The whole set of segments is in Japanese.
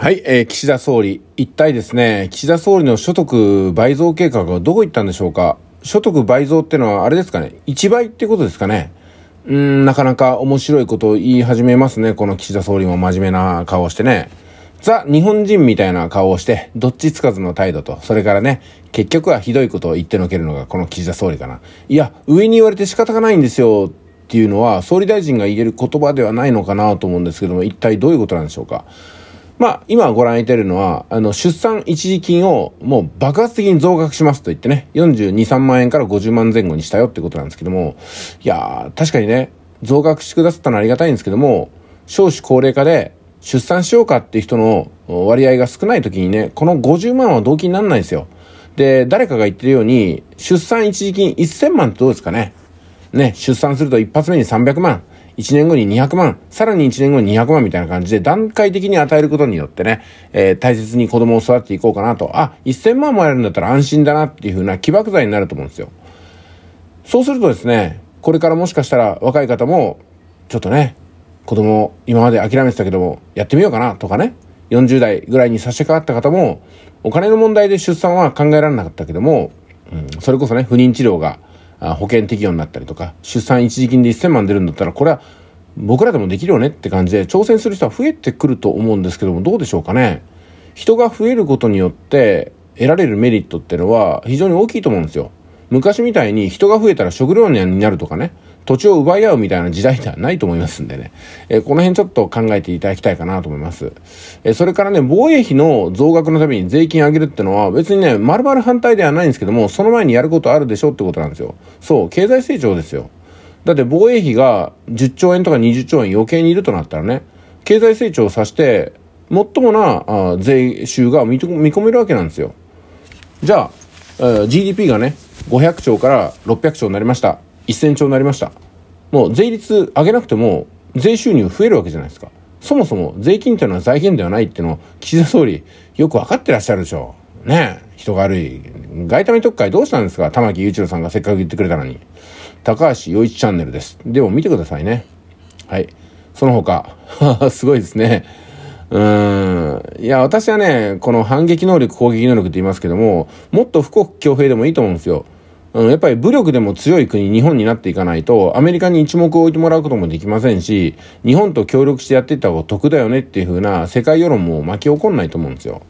はい、えー、岸田総理。一体ですね、岸田総理の所得倍増計画はどこ行ったんでしょうか所得倍増ってのはあれですかね ?1 倍ってことですかねうん、なかなか面白いことを言い始めますね。この岸田総理も真面目な顔をしてね。ザ・日本人みたいな顔をして、どっちつかずの態度と、それからね、結局はひどいことを言ってのけるのがこの岸田総理かな。いや、上に言われて仕方がないんですよ。っていうのは、総理大臣が言える言葉ではないのかなと思うんですけども、一体どういうことなんでしょうか。まあ、今ご覧いただいてるのは、あの、出産一時金をもう爆発的に増額しますと言ってね、42、3万円から50万前後にしたよってことなんですけども、いやー、確かにね、増額してくださったのはありがたいんですけども、少子高齢化で出産しようかっていう人の割合が少ない時にね、この50万は動機にならないんですよ。で、誰かが言ってるように、出産一時金1000万ってどうですかね。ね、出産すると一発目に300万。1年後に200万、さらに1年後に200万みたいな感じで段階的に与えることによってね、えー、大切に子供を育てていこうかなと、あ、1000万もらえるんだったら安心だなっていう風な起爆剤になると思うんですよ。そうするとですね、これからもしかしたら若い方も、ちょっとね、子供今まで諦めてたけども、やってみようかなとかね、40代ぐらいに差し掛かった方も、お金の問題で出産は考えられなかったけども、うん、それこそね、不妊治療が保険適用になったりとか出産一時金で1,000万出るんだったらこれは僕らでもできるよねって感じで挑戦する人は増えてくると思うんですけどもどうでしょうかね人が増えることによって得られるメリットってのは非常に大きいと思うんですよ昔みたいに人が増えたら食料になるとかね土地を奪い合うみたいな時代ではないと思いますんでね、えー、この辺ちょっと考えていただきたいかなと思います。えー、それからね、防衛費の増額のために税金上げるってのは別にね、丸々反対ではないんですけども、その前にやることあるでしょってことなんですよ。そう、経済成長ですよ。だって防衛費が10兆円とか20兆円余計にいるとなったらね、経済成長をさして、最もな税収が見込めるわけなんですよ。じゃあ、GDP がね、500兆から600兆になりました。1000兆になりました。もう税率上げなくても税収入増えるわけじゃないですか。そもそも税金というのは財源ではないっていうのを岸田総理よく分かってらっしゃるでしょう。ねえ、人が悪い。外為特会どうしたんですか玉木雄一郎さんがせっかく言ってくれたのに。高橋洋一チャンネルです。でも見てくださいね。はい。その他、すごいですね。うん。いや、私はね、この反撃能力、攻撃能力って言いますけども、もっと富国強兵でもいいと思うんですよ。うん、やっぱり武力でも強い国、日本になっていかないと、アメリカに一目置いてもらうこともできませんし、日本と協力してやっていった方が得だよねっていう風な世界世論も巻き起こんないと思うんですよ。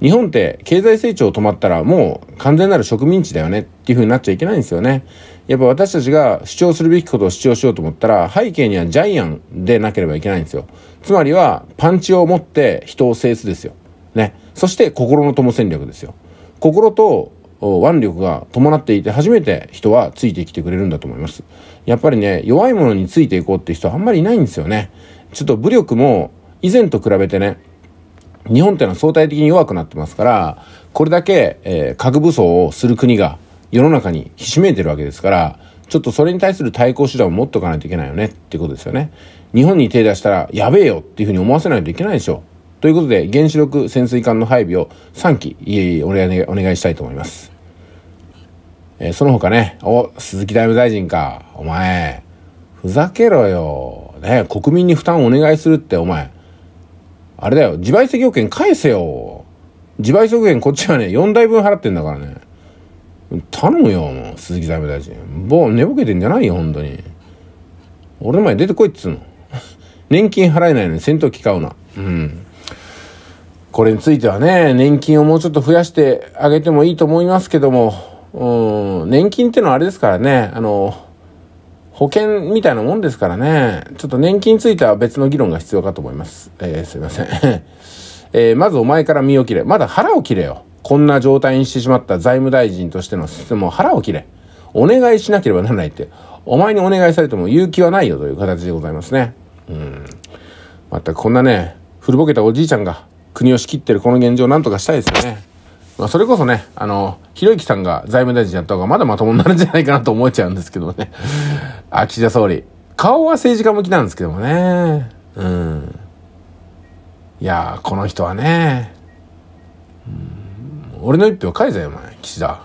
日本って経済成長止まったらもう完全なる植民地だよねっていう風になっちゃいけないんですよね。やっぱ私たちが主張するべきことを主張しようと思ったら背景にはジャイアンでなければいけないんですよ。つまりはパンチを持って人を制すですよ。ね。そして心の友戦略ですよ。心と腕力が伴っていて初めて人はついてきてくれるんだと思います。やっぱりね、弱いものについていこうって人はあんまりいないんですよね。ちょっと武力も以前と比べてね、日本ってのは相対的に弱くなってますから、これだけ、えー、核武装をする国が世の中にひしめいてるわけですから、ちょっとそれに対する対抗手段を持っとかないといけないよねってことですよね。日本に手出したらやべえよっていうふうに思わせないといけないでしょ。ということで、原子力潜水艦の配備を3機、お願いしたいと思います。えー、その他ね、お、鈴木財務大臣か、お前、ふざけろよ。ね、国民に負担をお願いするって、お前。あれだよ、自賠責保険返せよ。自賠責保険こっちはね、4台分払ってんだからね。頼むよ、もう、鈴木財務大臣。もう寝ぼけてんじゃないよ、本当に。俺の前出てこいっつうの。年金払えないのに戦闘機買うな。うん。これについてはね、年金をもうちょっと増やしてあげてもいいと思いますけども、うん、年金ってのはあれですからね、あの、保険みたいなもんですからね、ちょっと年金については別の議論が必要かと思います。えー、すいません。えー、まずお前から身を切れ。まだ腹を切れよ。こんな状態にしてしまった財務大臣としての質問、腹を切れ。お願いしなければならないって、お前にお願いされても勇気はないよという形でございますね。うん。またこんなね、古ぼけたおじいちゃんが、国を仕切ってるこの現状をなんとかしたいですよね。まあ、それこそね、あの、ひろゆきさんが財務大臣やった方がまだまともになるんじゃないかなと思っちゃうんですけどね。あ、岸田総理。顔は政治家向きなんですけどもね。うん。いやこの人はね、うん、俺の一票返せよ、お前、岸田。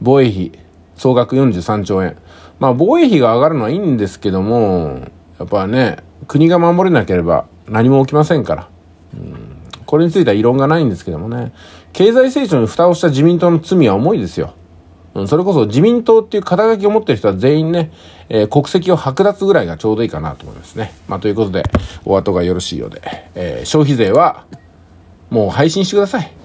防衛費、総額43兆円。まあ、防衛費が上がるのはいいんですけども、やっぱね、国が守れなければ何も起きませんから。うんこれについては異論がないんですけどもね、経済成長に蓋をした自民党の罪は重いですよ。うん、それこそ自民党っていう肩書きを持ってる人は全員ね、えー、国籍を剥奪ぐらいがちょうどいいかなと思いますね。まあ、ということで、お後がよろしいようで、えー、消費税は、もう配信してください。